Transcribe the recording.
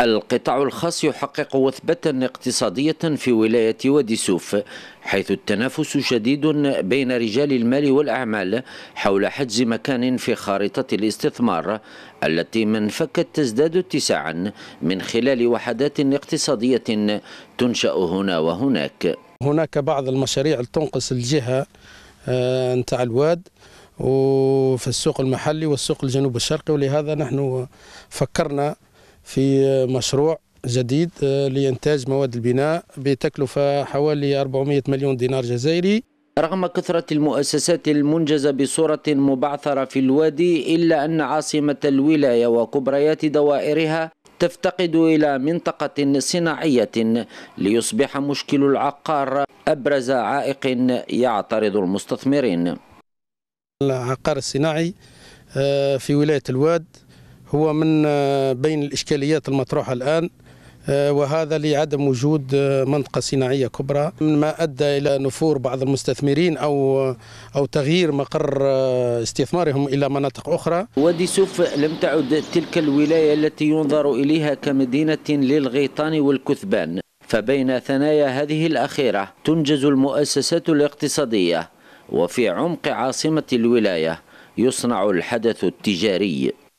القطاع الخاص يحقق وثبة اقتصادية في ولاية وادي سوف حيث التنافس شديد بين رجال المال والأعمال حول حجز مكان في خارطة الاستثمار التي من فكت تزداد اتساعا من خلال وحدات اقتصادية تنشأ هنا وهناك هناك بعض المشاريع تنقص الجهة آه، نتاع الواد وفي السوق المحلي والسوق الجنوب الشرقي ولهذا نحن فكرنا في مشروع جديد آه، لإنتاج مواد البناء بتكلفة حوالي 400 مليون دينار جزائري رغم كثرة المؤسسات المنجزة بصورة مبعثرة في الوادي إلا أن عاصمة الولاية وكبريات دوائرها تفتقد إلى منطقة صناعية ليصبح مشكل العقار أبرز عائق يعترض المستثمرين العقار الصناعي آه، في ولاية الواد هو من آه، بين الإشكاليات المطروحة الآن آه، وهذا لعدم وجود آه، منطقة صناعية كبرى مما أدى إلى نفور بعض المستثمرين أو أو تغيير مقر استثمارهم إلى مناطق أخرى وادي سوف لم تعد تلك الولاية التي ينظر إليها كمدينة للغيطان والكثبان فبين ثنايا هذه الأخيرة تنجز المؤسسات الاقتصادية وفي عمق عاصمة الولاية يصنع الحدث التجاري